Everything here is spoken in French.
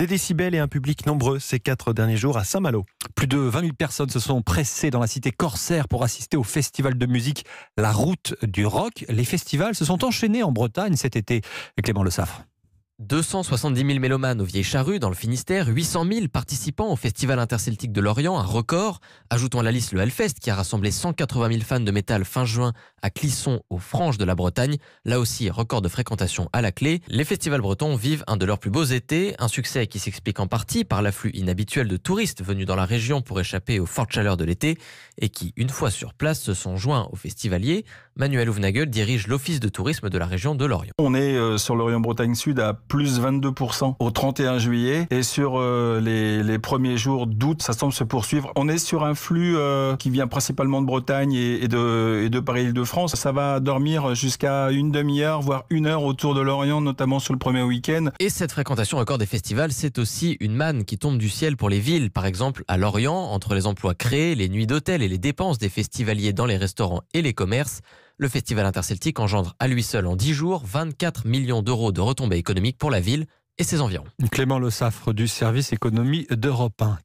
Des décibels et un public nombreux ces quatre derniers jours à Saint-Malo. Plus de 20 000 personnes se sont pressées dans la cité corsaire pour assister au festival de musique La Route du Rock. Les festivals se sont enchaînés en Bretagne cet été. Clément Le Saffre. 270 000 mélomanes aux Vieilles Charrues dans le Finistère, 800 000 participants au Festival interceltique de Lorient, un record. Ajoutons à la liste le Hellfest qui a rassemblé 180 000 fans de métal fin juin à Clisson, aux Franges de la Bretagne. Là aussi, record de fréquentation à la clé. Les festivals bretons vivent un de leurs plus beaux étés, un succès qui s'explique en partie par l'afflux inhabituel de touristes venus dans la région pour échapper aux fortes chaleurs de l'été et qui, une fois sur place, se sont joints aux festivaliers. Manuel Ouvnagel dirige l'office de tourisme de la région de Lorient. On est euh, sur Lorient-Bretagne Sud à plus 22% au 31 juillet. Et sur euh, les, premiers jours d'août, ça semble se poursuivre. On est sur un flux euh, qui vient principalement de Bretagne et, de, de Paris-Île-de-France. Ça va dormir jusqu'à une demi-heure, voire une heure autour de l'Orient, notamment sur le premier week-end. Et cette fréquentation record des festivals, c'est aussi une manne qui tombe du ciel pour les villes. Par exemple, à Lorient, entre les emplois créés, les nuits d'hôtel et les dépenses des festivaliers dans les restaurants et les commerces, le festival interceltique engendre à lui seul en 10 jours 24 millions d'euros de retombées économiques pour la ville et ses environs. Clément Le Saffre du service économie d'Europe 1.